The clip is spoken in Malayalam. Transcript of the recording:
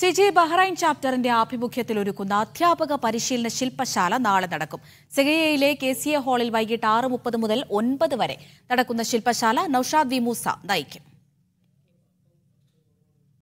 സി ജി ബഹ്റൈൻ ചാപ്റ്ററിന്റെ ആഭിമുഖ്യത്തിൽ ഒരുക്കുന്ന അധ്യാപക പരിശീലന ശില്പശാല നാളെ നടക്കും സിഗയയിലെ കെ സി എ ഹാളിൽ വൈകിട്ട് ആറ് മുപ്പത് മുതൽ ഒൻപത് വരെ നടക്കുന്ന ശില്പശാല നൌഷാദ് വി മൂസ നയിക്കും